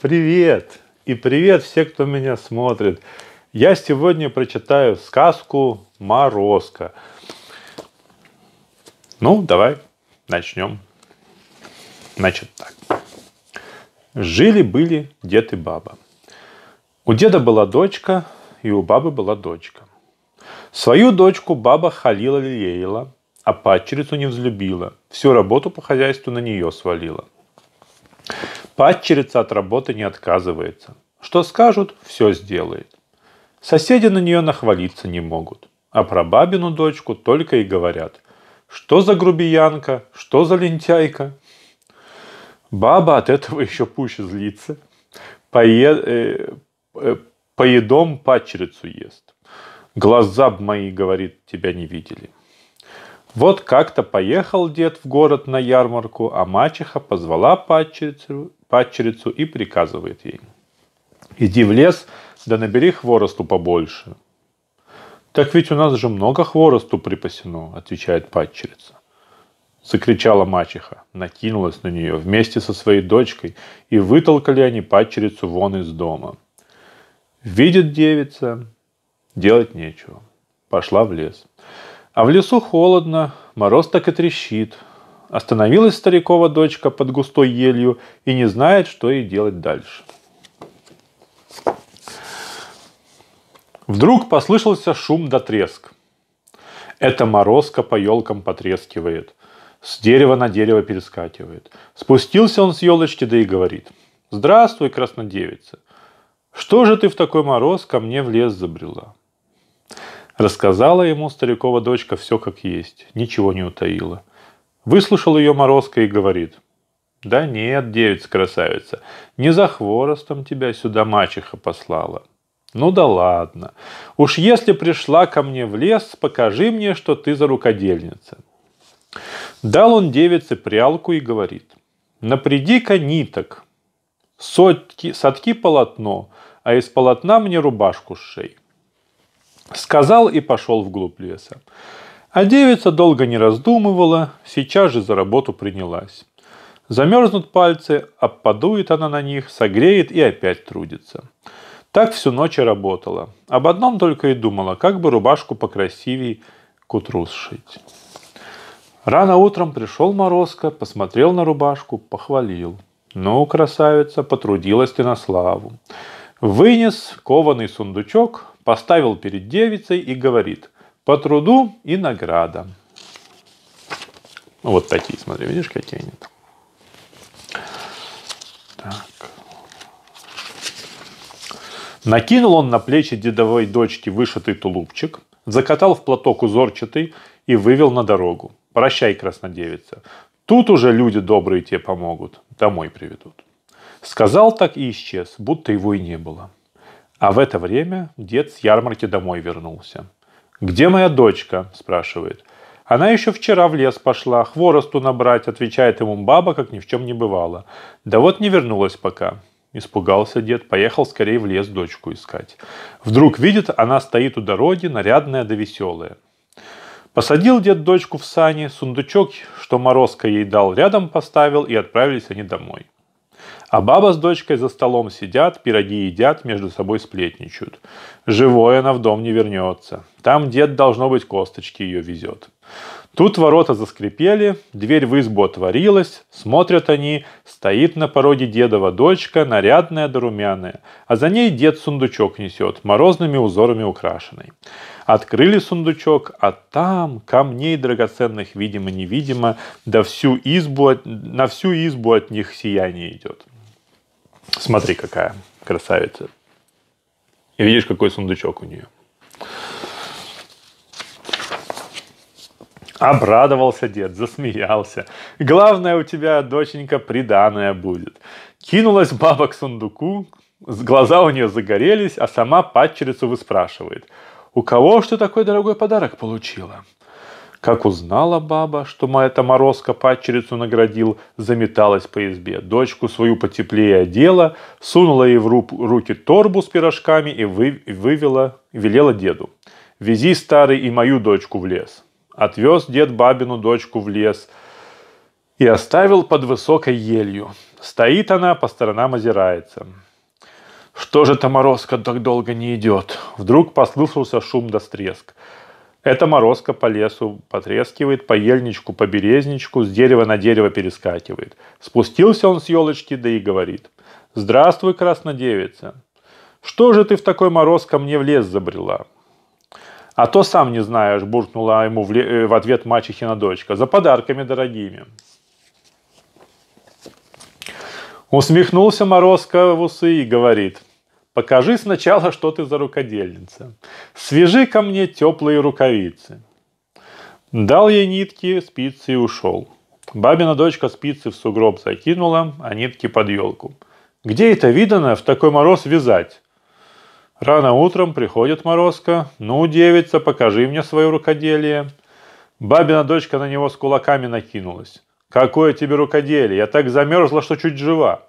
Привет! И привет все, кто меня смотрит. Я сегодня прочитаю сказку Морозка. Ну, давай начнем. Значит так. Жили-были дед и баба. У деда была дочка, и у бабы была дочка. Свою дочку баба халила лелеяла, а падчерицу не взлюбила. Всю работу по хозяйству на нее свалила. Падчерица от работы не отказывается. Что скажут, все сделает. Соседи на нее нахвалиться не могут. А про бабину дочку только и говорят. Что за грубиянка, что за лентяйка. Баба от этого еще пуще злится. Пое... Э, э, поедом падчерицу ест. Глаза б мои, говорит, тебя не видели. Вот как-то поехал дед в город на ярмарку, а мачеха позвала падчерицу падчерицу и приказывает ей. «Иди в лес, да набери хворосту побольше». «Так ведь у нас же много хворосту припасено», — отвечает падчерица. Закричала мачеха, накинулась на нее вместе со своей дочкой, и вытолкали они падчерицу вон из дома. Видит девица, делать нечего. Пошла в лес. А в лесу холодно, мороз так и трещит, Остановилась старикова дочка под густой елью и не знает, что ей делать дальше. Вдруг послышался шум да треск. Это морозка по елкам потрескивает. С дерева на дерево перескакивает. Спустился он с елочки, да и говорит. «Здравствуй, краснодевица! Что же ты в такой мороз ко мне в лес забрела?» Рассказала ему старикова дочка все как есть, ничего не утаила – Выслушал ее Морозко и говорит. «Да нет, девица красавица, не за хворостом тебя сюда мачеха послала. Ну да ладно. Уж если пришла ко мне в лес, покажи мне, что ты за рукодельница». Дал он девице прялку и говорит. «Напряди-ка ниток, сотки, сотки полотно, а из полотна мне рубашку шей. Сказал и пошел вглубь леса. А девица долго не раздумывала, сейчас же за работу принялась. Замерзнут пальцы, обпадует она на них, согреет и опять трудится. Так всю ночь и работала. Об одном только и думала, как бы рубашку покрасивей к утру сшить. Рано утром пришел Морозко, посмотрел на рубашку, похвалил. «Ну, красавица, потрудилась ты на славу». Вынес кованый сундучок, поставил перед девицей и говорит. По труду и награда. Ну, вот такие, смотри, видишь, какие они там. Так. Накинул он на плечи дедовой дочки вышитый тулупчик, закатал в платок узорчатый и вывел на дорогу. «Прощай, краснодевица, тут уже люди добрые тебе помогут, домой приведут». Сказал так и исчез, будто его и не было. А в это время дед с ярмарки домой вернулся. «Где моя дочка?» – спрашивает. «Она еще вчера в лес пошла, хворосту набрать», – отвечает ему баба, как ни в чем не бывало. «Да вот не вернулась пока». Испугался дед, поехал скорее в лес дочку искать. Вдруг видит, она стоит у дороги, нарядная да веселая. Посадил дед дочку в сани, сундучок, что Морозко ей дал, рядом поставил, и отправились они домой. А баба с дочкой за столом сидят, пироги едят, между собой сплетничают. Живой она в дом не вернется. Там дед, должно быть, косточки ее везет. Тут ворота заскрипели, дверь в избу отворилась, смотрят они, стоит на пороге дедова дочка, нарядная да румяная, а за ней дед сундучок несет, морозными узорами украшенный. Открыли сундучок, а там камней драгоценных, видимо-невидимо, да всю избу, на всю избу от них сияние идет. Смотри, какая красавица. И видишь, какой сундучок у нее. Обрадовался дед, засмеялся. Главное, у тебя, доченька, приданная будет. Кинулась баба к сундуку, глаза у нее загорелись, а сама падчерицу выспрашивает. У кого что такой дорогой подарок получила? Как узнала баба, что эта морозка падчерицу наградил, заметалась по избе. Дочку свою потеплее одела, сунула ей в руки торбу с пирожками и вывела, велела деду. «Вези, старый, и мою дочку в лес». Отвез дед бабину дочку в лес и оставил под высокой елью. Стоит она, по сторонам озирается. Что же Таморозка так долго не идет? Вдруг послышался шум до стреск. Это морозка по лесу потрескивает, по ельничку, по березничку, с дерева на дерево перескакивает. Спустился он с елочки, да и говорит. «Здравствуй, краснодевица! Что же ты в такой мороз ко мне в лес забрела?» «А то сам не знаешь», – буркнула ему в, ле... Э, в ответ мачехина дочка. «За подарками дорогими». Усмехнулся Морозко в усы и говорит – Покажи сначала, что ты за рукодельница. Свяжи ко мне теплые рукавицы. Дал ей нитки, спицы и ушел. Бабина дочка спицы в сугроб закинула, а нитки под елку. Где это видано в такой мороз вязать? Рано утром приходит морозка. Ну, девица, покажи мне свое рукоделие. Бабина дочка на него с кулаками накинулась. Какое тебе рукоделие? Я так замерзла, что чуть жива.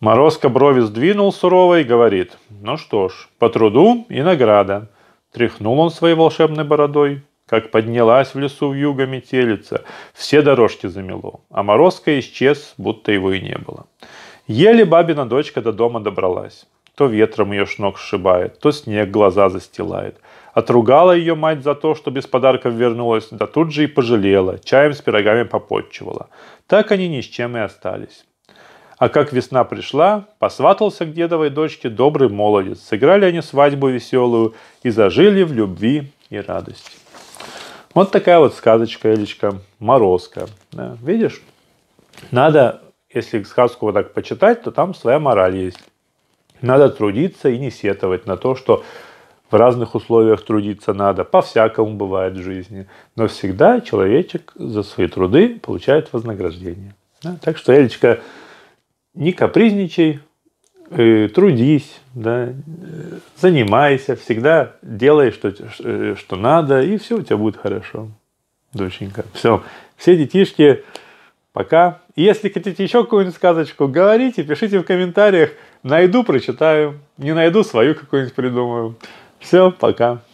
Морозко брови сдвинул сурово и говорит. «Ну что ж, по труду и награда». Тряхнул он своей волшебной бородой, как поднялась в лесу в юго метелица, все дорожки замело, а Морозко исчез, будто его и не было. Еле бабина дочка до дома добралась. То ветром ее шнок сшибает, то снег глаза застилает. Отругала ее мать за то, что без подарков вернулась, да тут же и пожалела, чаем с пирогами попотчевала. Так они ни с чем и остались. А как весна пришла, посватался к дедовой дочке добрый молодец. Сыграли они свадьбу веселую и зажили в любви и радости. Вот такая вот сказочка, Элечка, Морозка. Да, видишь? Надо, если сказку вот так почитать, то там своя мораль есть. Надо трудиться и не сетовать на то, что в разных условиях трудиться надо. По-всякому бывает в жизни. Но всегда человечек за свои труды получает вознаграждение. Да? Так что, Элечка, не капризничай, э, трудись, да, э, занимайся, всегда делай, что, э, что надо, и все у тебя будет хорошо, доченька. Все, все детишки, пока. если хотите еще какую-нибудь сказочку, говорите, пишите в комментариях. Найду, прочитаю. Не найду, свою какую-нибудь придумаю. Все, пока.